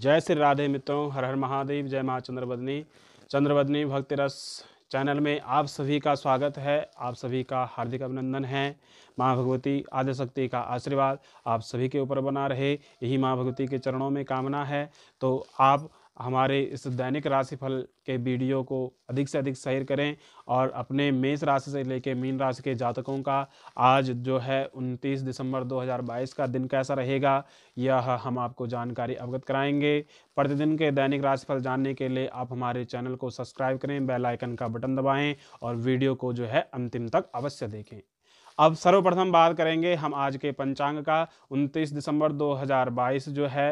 जय श्री राधे मित्रों हर हर महादेव जय माँ चंद्रवदनी चंद्रवदनी भक्ति रस चैनल में आप सभी का स्वागत है आप सभी का हार्दिक अभिनंदन है माँ भगवती आदिशक्ति का आशीर्वाद आप सभी के ऊपर बना रहे यही माँ भगवती के चरणों में कामना है तो आप हमारे इस दैनिक राशिफल के वीडियो को अधिक से अधिक शेयर करें और अपने मेष राशि से लेकर मीन राशि के जातकों का आज जो है 29 दिसंबर 2022 का दिन कैसा रहेगा यह हम आपको जानकारी अवगत कराएंगे प्रतिदिन के दैनिक राशिफल जानने के लिए आप हमारे चैनल को सब्सक्राइब करें बेल आइकन का बटन दबाएं और वीडियो को जो है अंतिम तक अवश्य देखें अब सर्वप्रथम बात करेंगे हम आज के पंचांग का 29 दिसंबर 2022 जो है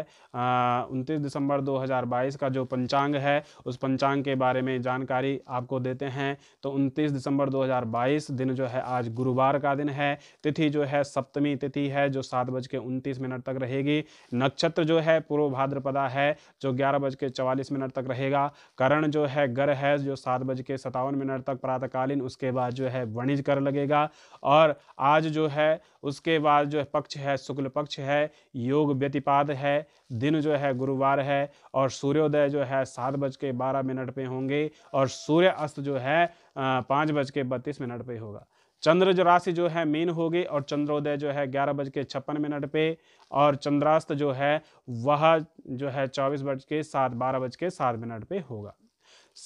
उनतीस दिसंबर 2022 का जो पंचांग है उस पंचांग के बारे में जानकारी आपको देते हैं तो 29 दिसंबर 2022 दिन जो है आज गुरुवार का दिन है तिथि जो है सप्तमी तिथि है जो सात बज के उनतीस मिनट तक रहेगी नक्षत्र जो है पूर्व भाद्रपदा है जो ग्यारह बज के चवालीस मिनट तक रहेगा करण जो है गर है जो सात बज के सतावन मिनट तक प्रातकालीन उसके बाद जो है वणिज कर लगेगा और आज जो है उसके बाद जो है पक्ष है शुक्ल पक्ष है योग व्यतिपाद है दिन जो है गुरुवार है और सूर्योदय जो है सात बज के बारह मिनट पे होंगे और सूर्य अस्त जो है पाँच बज के बत्तीस मिनट पे होगा चंद्र जो राशि जो है मीन होगी और चंद्रोदय जो है ग्यारह बज के छप्पन मिनट पे और चंद्रास्त जो है वह जो है चौबीस बज के सात बारह बज के सात मिनट पे होगा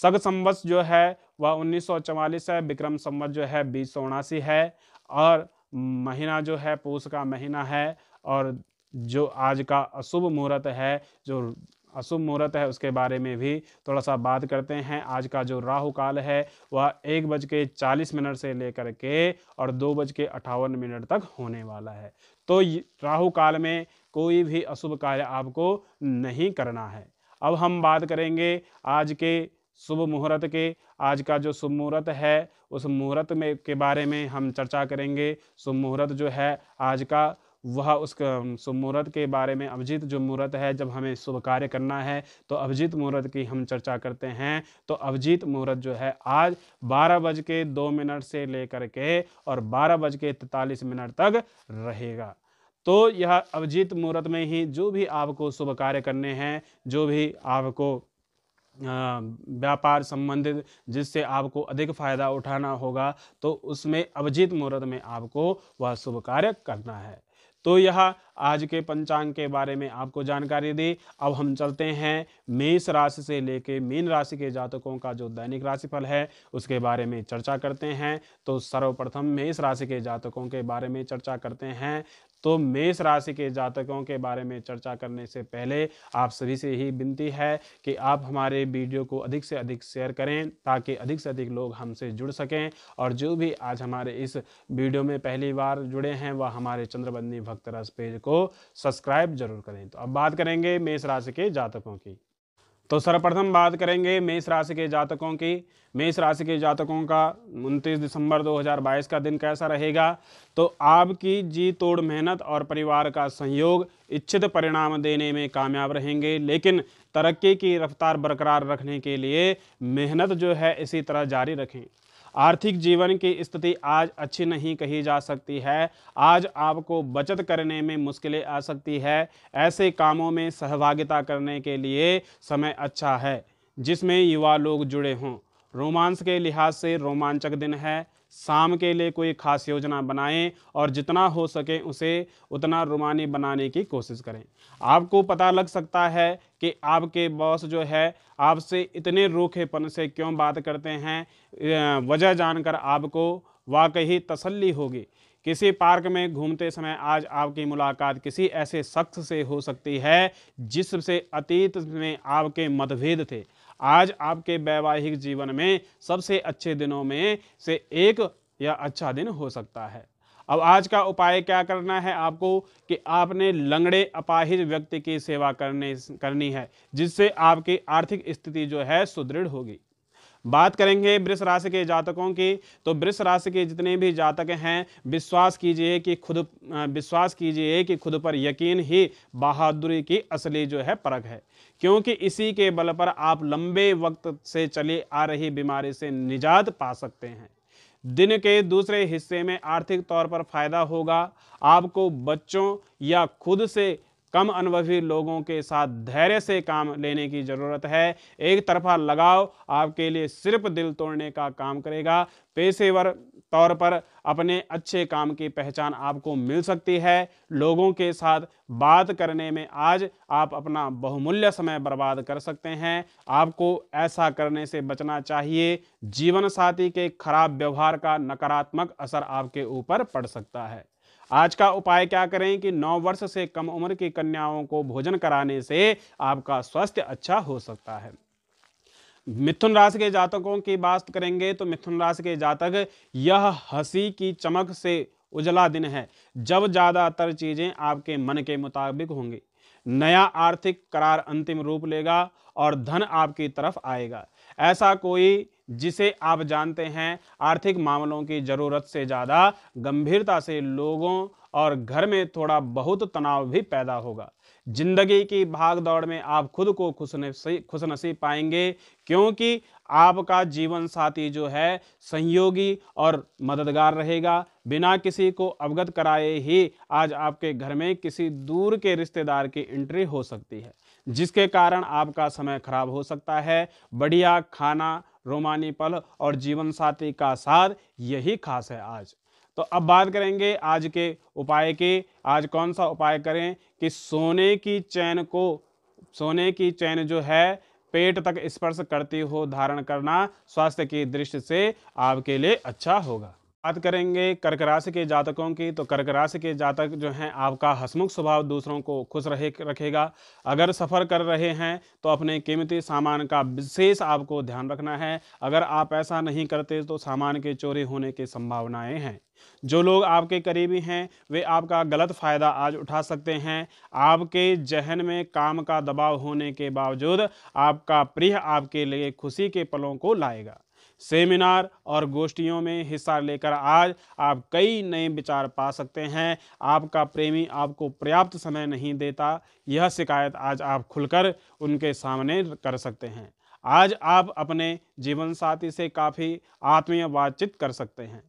सग संवत्स जो है वह उन्नीस है विक्रम संवत जो है बीस है और महीना जो है पूष का महीना है और जो आज का अशुभ मुहूर्त है जो अशुभ मुहूर्त है उसके बारे में भी थोड़ा सा बात करते हैं आज का जो राहु काल है वह एक बज के चालीस मिनट से लेकर के और दो बज के अट्ठावन मिनट तक होने वाला है तो राहु काल में कोई भी अशुभ कार्य आपको नहीं करना है अब हम बात करेंगे आज के शुभ मुहूर्त के आज का जो शुभ मुहूर्त है उस मुहूर्त में के बारे में हम चर्चा करेंगे शुभ मुहूर्त जो है आज का वह उस शुभ मुहूर्त के बारे में अभिजीत जो मुहूर्त है जब हमें शुभ कार्य करना है तो अभिजीत मुहूर्त की हम चर्चा करते हैं तो अभिजीत मुहूर्त जो है आज बारह बज के दो मिनट से लेकर के और बारह बज के तैतालीस मिनट तक रहेगा तो यह अभिजीत मुहूर्त में ही जो भी आपको शुभ कार्य करने हैं जो भी आपको व्यापार संबंधित जिससे आपको अधिक फायदा उठाना होगा तो उसमें अभिजीत मुहूर्त में आपको वह शुभ कार्य करना है तो यह आज के पंचांग के बारे में आपको जानकारी दी अब हम चलते हैं मेष राशि से लेके मीन राशि के जातकों का जो दैनिक राशिफल है उसके बारे में चर्चा करते हैं तो सर्वप्रथम मेष राशि के जातकों के बारे में चर्चा करते हैं तो मेष राशि के जातकों के बारे में चर्चा करने से पहले आप सभी से यही विनती है कि आप हमारे वीडियो को अधिक से अधिक शेयर करें ताकि अधिक से अधिक लोग हमसे जुड़ सकें और जो भी आज हमारे इस वीडियो में पहली बार जुड़े हैं वह हमारे चंद्रबंदी भक्त रस पेज को सब्सक्राइब जरूर करें तो अब बात करेंगे मेष राशि के जातकों की तो सर्वप्रथम बात करेंगे मेष राशि के जातकों की मेष राशि के जातकों का 29 दिसंबर 2022 का दिन कैसा रहेगा तो आपकी जी तोड़ मेहनत और परिवार का सहयोग इच्छित परिणाम देने में कामयाब रहेंगे लेकिन तरक्की की रफ्तार बरकरार रखने के लिए मेहनत जो है इसी तरह जारी रखें आर्थिक जीवन की स्थिति आज अच्छी नहीं कही जा सकती है आज आपको बचत करने में मुश्किलें आ सकती है ऐसे कामों में सहभागिता करने के लिए समय अच्छा है जिसमें युवा लोग जुड़े हों रोमांस के लिहाज से रोमांचक दिन है शाम के लिए कोई खास योजना बनाएं और जितना हो सके उसे उतना रुमानी बनाने की कोशिश करें आपको पता लग सकता है कि आपके बॉस जो है आपसे इतने रूखेपन से क्यों बात करते हैं वजह जानकर आपको वाकई तसल्ली होगी किसी पार्क में घूमते समय आज आपकी मुलाकात किसी ऐसे शख्स से हो सकती है जिससे अतीत में आपके मतभेद थे आज आपके वैवाहिक जीवन में सबसे अच्छे दिनों में से एक या अच्छा दिन हो सकता है अब आज का उपाय क्या करना है आपको कि आपने लंगड़े अपाहिज व्यक्ति की सेवा करने करनी है जिससे आपकी आर्थिक स्थिति जो है सुदृढ़ होगी बात करेंगे वृष राशि के जातकों की तो वृष राशि के जितने भी जातक हैं विश्वास कीजिए कि खुद विश्वास कीजिए कि खुद पर यकीन ही बहादुरी की असली जो है परख है क्योंकि इसी के बल पर आप लंबे वक्त से चली आ रही बीमारी से निजात पा सकते हैं दिन के दूसरे हिस्से में आर्थिक तौर पर फायदा होगा आपको बच्चों या खुद से कम अनुभवी लोगों के साथ धैर्य से काम लेने की ज़रूरत है एक तरफा लगाव आपके लिए सिर्फ दिल तोड़ने का काम करेगा पेशेवर तौर पर अपने अच्छे काम की पहचान आपको मिल सकती है लोगों के साथ बात करने में आज आप अपना बहुमूल्य समय बर्बाद कर सकते हैं आपको ऐसा करने से बचना चाहिए जीवन साथी के खराब व्यवहार का नकारात्मक असर आपके ऊपर पड़ सकता है आज का उपाय क्या करें कि नौ वर्ष से कम उम्र की कन्याओं को भोजन कराने से आपका स्वास्थ्य अच्छा हो सकता है मिथुन राशि के जातकों की बात करेंगे तो मिथुन राशि के जातक यह हंसी की चमक से उजला दिन है जब ज़्यादातर चीज़ें आपके मन के मुताबिक होंगी नया आर्थिक करार अंतिम रूप लेगा और धन आपकी तरफ आएगा ऐसा कोई जिसे आप जानते हैं आर्थिक मामलों की ज़रूरत से ज़्यादा गंभीरता से लोगों और घर में थोड़ा बहुत तनाव भी पैदा होगा ज़िंदगी की भाग दौड़ में आप खुद को खुश खुश नसीब पाएंगे क्योंकि आपका जीवन साथी जो है सहयोगी और मददगार रहेगा बिना किसी को अवगत कराए ही आज आपके घर में किसी दूर के रिश्तेदार की एंट्री हो सकती है जिसके कारण आपका समय खराब हो सकता है बढ़िया खाना रोमानी पल और जीवन साथी का साथ यही खास है आज तो अब बात करेंगे आज के उपाय के आज कौन सा उपाय करें कि सोने की चैन को सोने की चैन जो है पेट तक स्पर्श करती हो धारण करना स्वास्थ्य की दृष्टि से आपके लिए अच्छा होगा बात करेंगे कर्क राशि के जातकों की तो कर्क राशि के जातक जो हैं आपका हसमुख स्वभाव दूसरों को खुश रहे रखेगा अगर सफ़र कर रहे हैं तो अपने कीमती सामान का विशेष आपको ध्यान रखना है अगर आप ऐसा नहीं करते तो सामान के चोरी होने की संभावनाएं हैं जो लोग आपके करीबी हैं वे आपका गलत फ़ायदा आज उठा सकते हैं आपके जहन में काम का दबाव होने के बावजूद आपका प्रिय आपके लिए खुशी के पलों को लाएगा सेमिनार और गोष्ठियों में हिस्सा लेकर आज आप कई नए विचार पा सकते हैं आपका प्रेमी आपको पर्याप्त समय नहीं देता यह शिकायत आज आप खुलकर उनके सामने कर सकते हैं आज आप अपने जीवन साथी से काफ़ी आत्मीय बातचीत कर सकते हैं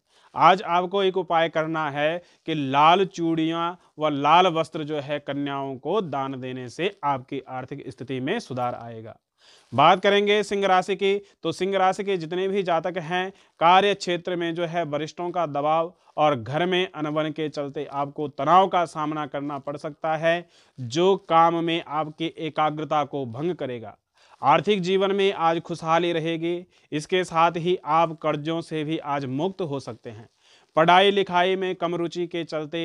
आज आपको एक उपाय करना है कि लाल चूड़ियाँ व लाल वस्त्र जो है कन्याओं को दान देने से आपकी आर्थिक स्थिति में सुधार आएगा बात करेंगे सिंह राशि की तो सिंह राशि के जितने भी जातक हैं कार्य क्षेत्र में जो है वरिष्ठों का दबाव और घर में अनबन के चलते आपको तनाव का सामना करना पड़ सकता है जो काम में आपकी एकाग्रता को भंग करेगा आर्थिक जीवन में आज खुशहाली रहेगी इसके साथ ही आप कर्जों से भी आज मुक्त हो सकते हैं पढ़ाई लिखाई में कम रुचि के चलते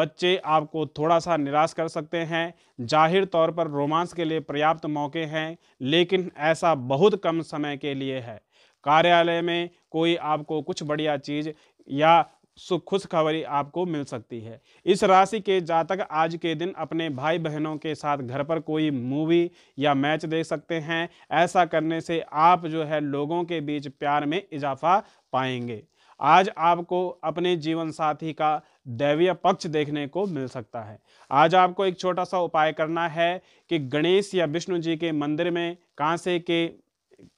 बच्चे आपको थोड़ा सा निराश कर सकते हैं जाहिर तौर पर रोमांस के लिए पर्याप्त मौके हैं लेकिन ऐसा बहुत कम समय के लिए है कार्यालय में कोई आपको कुछ बढ़िया चीज़ या सुख खुशखबरी आपको मिल सकती है इस राशि के जातक आज के दिन अपने भाई बहनों के साथ घर पर कोई मूवी या मैच देख सकते हैं ऐसा करने से आप जो है लोगों के बीच प्यार में इजाफा पाएंगे आज आपको अपने जीवन साथी का दैवीय पक्ष देखने को मिल सकता है आज आपको एक छोटा सा उपाय करना है कि गणेश या विष्णु जी के मंदिर में कांसे के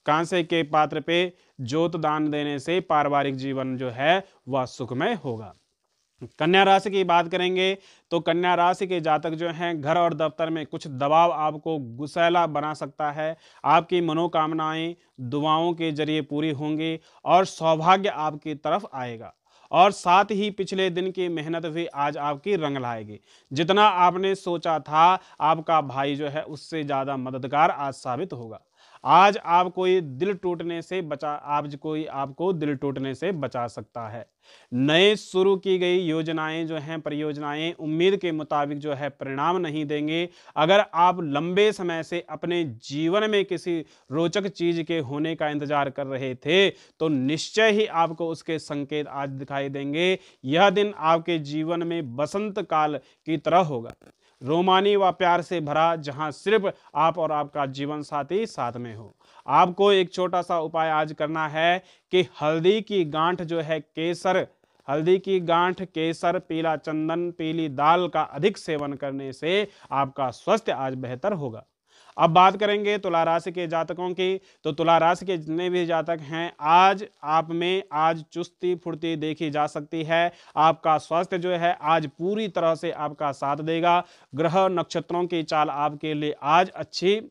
कांसे के पात्र पे ज्योत दान देने से पारिवारिक जीवन जो है वह सुखमय होगा कन्या राशि की बात करेंगे तो कन्या राशि के जातक जो हैं घर और दफ्तर में कुछ दबाव आपको गुसैला बना सकता है आपकी मनोकामनाएं दुआओं के जरिए पूरी होंगी और सौभाग्य आपकी तरफ आएगा और साथ ही पिछले दिन की मेहनत भी आज आपकी रंग लाएगी जितना आपने सोचा था आपका भाई जो है उससे ज़्यादा मददगार आज साबित होगा आज आप कोई दिल टूटने से बचा आज कोई आपको दिल टूटने से बचा सकता है नए शुरू की गई योजनाएं जो हैं परियोजनाएं उम्मीद के मुताबिक जो है परिणाम नहीं देंगे अगर आप लंबे समय से अपने जीवन में किसी रोचक चीज के होने का इंतजार कर रहे थे तो निश्चय ही आपको उसके संकेत आज दिखाई देंगे यह दिन आपके जीवन में बसंत काल की तरह होगा रोमानी व प्यार से भरा जहां सिर्फ आप और आपका जीवन साथी साथ में हो आपको एक छोटा सा उपाय आज करना है कि हल्दी की गांठ जो है केसर हल्दी की गांठ केसर पीला चंदन पीली दाल का अधिक सेवन करने से आपका स्वास्थ्य आज बेहतर होगा अब बात करेंगे तुला राशि के जातकों की तो तुला राशि के जितने भी जातक हैं आज आप में आज चुस्ती फुर्ती देखी जा सकती है आपका स्वास्थ्य जो है आज पूरी तरह से आपका साथ देगा ग्रह नक्षत्रों की चाल आपके लिए आज अच्छी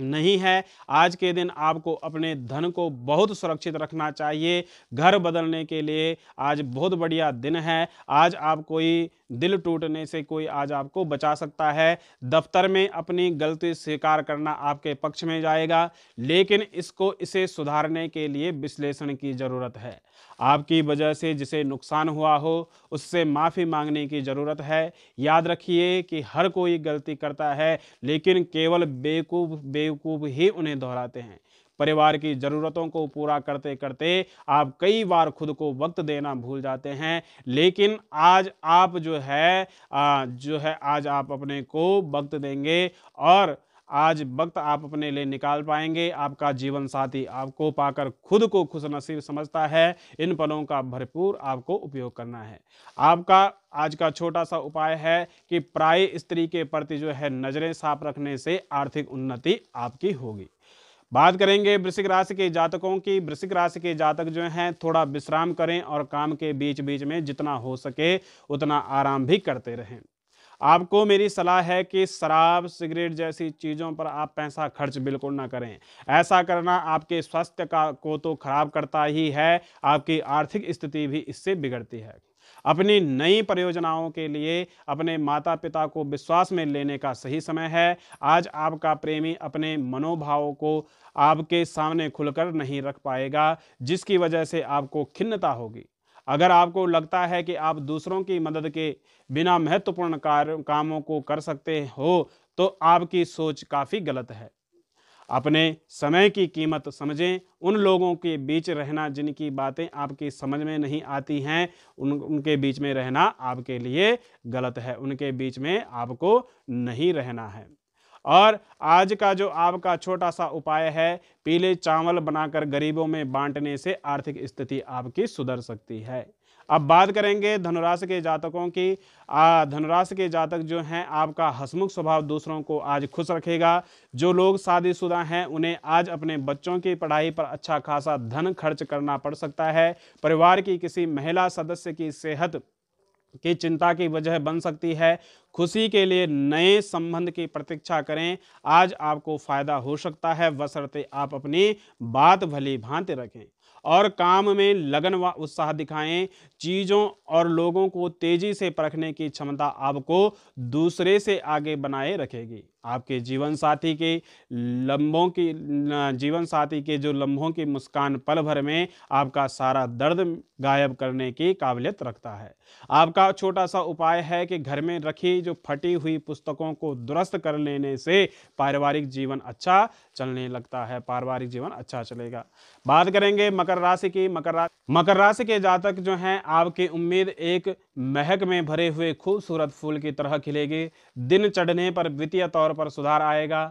नहीं है आज के दिन आपको अपने धन को बहुत सुरक्षित रखना चाहिए घर बदलने के लिए आज बहुत बढ़िया दिन है आज आप कोई दिल टूटने से कोई आज आपको बचा सकता है दफ्तर में अपनी गलती स्वीकार करना आपके पक्ष में जाएगा लेकिन इसको इसे सुधारने के लिए विश्लेषण की ज़रूरत है आपकी वजह से जिसे नुकसान हुआ हो उससे माफ़ी मांगने की ज़रूरत है याद रखिए कि हर कोई गलती करता है लेकिन केवल बेवकूफ़ बेवकूफ़ ही उन्हें दोहराते हैं परिवार की ज़रूरतों को पूरा करते करते आप कई बार खुद को वक्त देना भूल जाते हैं लेकिन आज आप जो है जो है आज आप अपने को वक्त देंगे और आज वक्त आप अपने लिए निकाल पाएंगे आपका जीवन साथी आपको पाकर खुद को खुश नसीब समझता है इन पलों का भरपूर आपको उपयोग करना है आपका आज का छोटा सा उपाय है कि प्राय स्त्री के प्रति जो है नज़रें साफ रखने से आर्थिक उन्नति आपकी होगी बात करेंगे वृश्चिक राशि के जातकों की वृश्चिक राशि के जातक जो हैं थोड़ा विश्राम करें और काम के बीच बीच में जितना हो सके उतना आराम भी करते रहें आपको मेरी सलाह है कि शराब सिगरेट जैसी चीज़ों पर आप पैसा खर्च बिल्कुल ना करें ऐसा करना आपके स्वास्थ्य का को तो खराब करता ही है आपकी आर्थिक स्थिति भी इससे बिगड़ती है अपनी नई परियोजनाओं के लिए अपने माता पिता को विश्वास में लेने का सही समय है आज आपका प्रेमी अपने मनोभावों को आपके सामने खुलकर नहीं रख पाएगा जिसकी वजह से आपको खिन्नता होगी अगर आपको लगता है कि आप दूसरों की मदद के बिना महत्वपूर्ण कार्य कामों को कर सकते हो तो आपकी सोच काफ़ी गलत है अपने समय की कीमत समझें उन लोगों के बीच रहना जिनकी बातें आपकी समझ में नहीं आती हैं उन उनके बीच में रहना आपके लिए गलत है उनके बीच में आपको नहीं रहना है और आज का जो आपका छोटा सा उपाय है पीले चावल बनाकर गरीबों में बांटने से आर्थिक स्थिति आपकी सुधर सकती है अब बात करेंगे धनुराशि के जातकों की धनुराशि के जातक जो हैं आपका हसमुख स्वभाव दूसरों को आज खुश रखेगा जो लोग शादीशुदा हैं उन्हें आज अपने बच्चों की पढ़ाई पर अच्छा खासा धन खर्च करना पड़ सकता है परिवार की किसी महिला सदस्य की सेहत की चिंता की वजह बन सकती है खुशी के लिए नए संबंध की प्रतीक्षा करें आज आपको फायदा हो सकता है वसरते आप अपनी बात भली भांति रखें और काम में लगन व उत्साह दिखाएं चीज़ों और लोगों को तेज़ी से परखने की क्षमता आपको दूसरे से आगे बनाए रखेगी आपके जीवन साथी के लम्बों की जीवन साथी के जो लम्हों की मुस्कान पल भर में आपका सारा दर्द गायब करने की काबिलियत रखता है आपका छोटा सा उपाय है कि घर में रखी जो फटी हुई पुस्तकों को दुरुस्त कर लेने से पारिवारिक जीवन अच्छा चलने लगता है पारिवारिक जीवन अच्छा चलेगा बात करेंगे मकर राशि की मकर राशि मकर राशि के जातक जो हैं आपकी उम्मीद एक महक में भरे हुए खूबसूरत फूल की तरह खिलेगी दिन चढ़ने पर वित्तीय तौर पर सुधार आएगा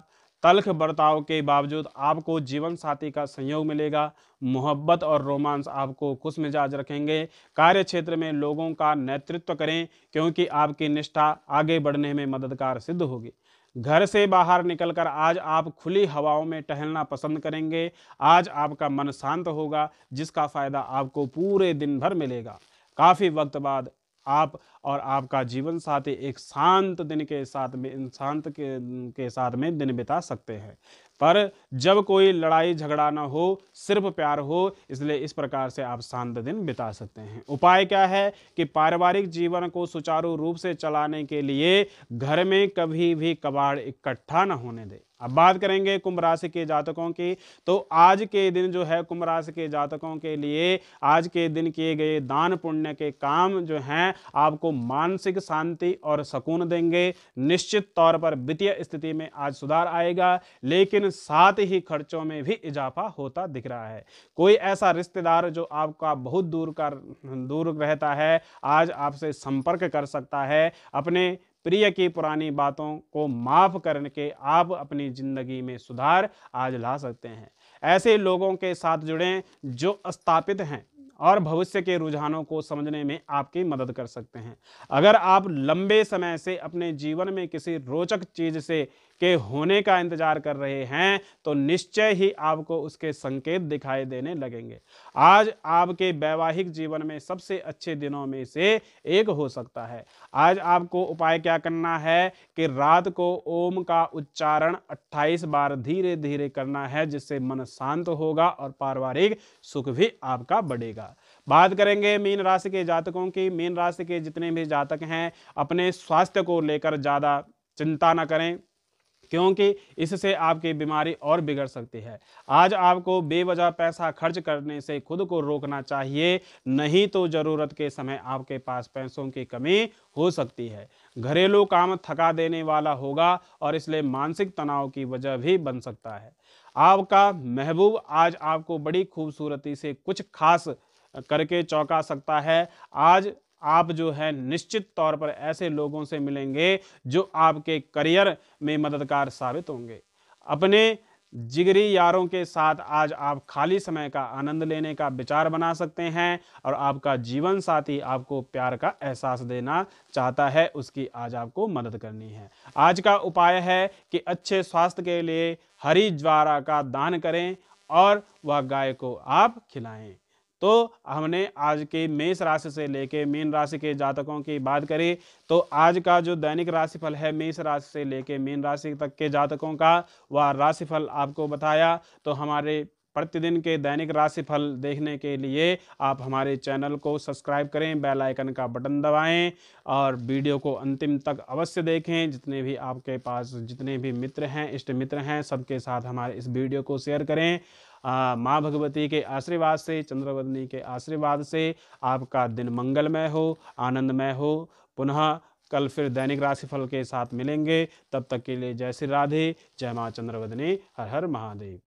तलख बर्ताव के बावजूद आपको जीवन साथी का संयोग मिलेगा मोहब्बत और रोमांस आपको खुश मिजाज रखेंगे कार्य क्षेत्र में लोगों का नेतृत्व करें क्योंकि आपकी निष्ठा आगे बढ़ने में मददगार सिद्ध होगी घर से बाहर निकलकर आज आप खुली हवाओं में टहलना पसंद करेंगे आज आपका मन शांत होगा जिसका फ़ायदा आपको पूरे दिन भर मिलेगा काफ़ी वक्त बाद आप और आपका जीवन साथी एक शांत दिन के साथ में शांत के, के साथ में दिन बिता सकते हैं पर जब कोई लड़ाई झगड़ा ना हो सिर्फ प्यार हो इसलिए इस प्रकार से आप शांत दिन बिता सकते हैं उपाय क्या है कि पारिवारिक जीवन को सुचारू रूप से चलाने के लिए घर में कभी भी कबाड़ इकट्ठा ना होने दें अब बात करेंगे कुंभ राशि के जातकों की तो आज के दिन जो है कुंभ राशि के जातकों के लिए आज के दिन किए गए दान पुण्य के काम जो हैं आपको मानसिक शांति और सुकून देंगे निश्चित तौर पर वित्तीय स्थिति में आज सुधार आएगा लेकिन लेकिन साथ ही खर्चों में भी इजाफा होता दिख रहा है कोई ऐसा रिश्तेदार जो आपका बहुत दूर का दूर रहता है आज आपसे संपर्क कर सकता है अपने प्रिय की पुरानी बातों को माफ़ करके आप अपनी ज़िंदगी में सुधार आज ला सकते हैं ऐसे लोगों के साथ जुड़ें जो स्थापित हैं और भविष्य के रुझानों को समझने में आपकी मदद कर सकते हैं अगर आप लंबे समय से अपने जीवन में किसी रोचक चीज़ से के होने का इंतजार कर रहे हैं तो निश्चय ही आपको उसके संकेत दिखाई देने लगेंगे आज आपके वैवाहिक जीवन में सबसे अच्छे दिनों में से एक हो सकता है आज आपको उपाय क्या करना है कि रात को ओम का उच्चारण 28 बार धीरे धीरे करना है जिससे मन शांत होगा और पारिवारिक सुख भी आपका बढ़ेगा बात करेंगे मीन राशि के जातकों की मीन राशि के जितने भी जातक हैं अपने स्वास्थ्य को लेकर ज़्यादा चिंता न करें क्योंकि इससे आपकी बीमारी और बिगड़ सकती है आज आपको बेवजह पैसा खर्च करने से खुद को रोकना चाहिए नहीं तो ज़रूरत के समय आपके पास पैसों की कमी हो सकती है घरेलू काम थका देने वाला होगा और इसलिए मानसिक तनाव की वजह भी बन सकता है आपका महबूब आज आपको बड़ी खूबसूरती से कुछ खास करके चौंका सकता है आज आप जो है निश्चित तौर पर ऐसे लोगों से मिलेंगे जो आपके करियर में मददगार साबित होंगे अपने जिगरी यारों के साथ आज आप खाली समय का आनंद लेने का विचार बना सकते हैं और आपका जीवन साथी आपको प्यार का एहसास देना चाहता है उसकी आज आपको मदद करनी है आज का उपाय है कि अच्छे स्वास्थ्य के लिए हरी ज्वारा का दान करें और वह गाय को आप खिलाएं तो हमने आज के मेष राशि से लेके मीन राशि के जातकों की बात करी तो आज का जो दैनिक राशिफल है मेष राशि से लेके मीन राशि तक के जातकों का वह राशिफल आपको बताया तो हमारे प्रतिदिन के दैनिक राशिफल देखने के लिए आप हमारे चैनल को सब्सक्राइब करें बेल आइकन का बटन दबाएं और वीडियो को अंतिम तक अवश्य देखें जितने भी आपके पास जितने भी मित्र हैं इष्ट मित्र हैं सबके साथ हमारे इस वीडियो को शेयर करें माँ भगवती के आशीर्वाद से चंद्रवदनी के आशीर्वाद से आपका दिन मंगलमय हो आनंदमय हो पुनः कल फिर दैनिक राशिफल के साथ मिलेंगे तब तक के लिए जय श्री राधे जय माँ चंद्रवदनी हर हर महादेव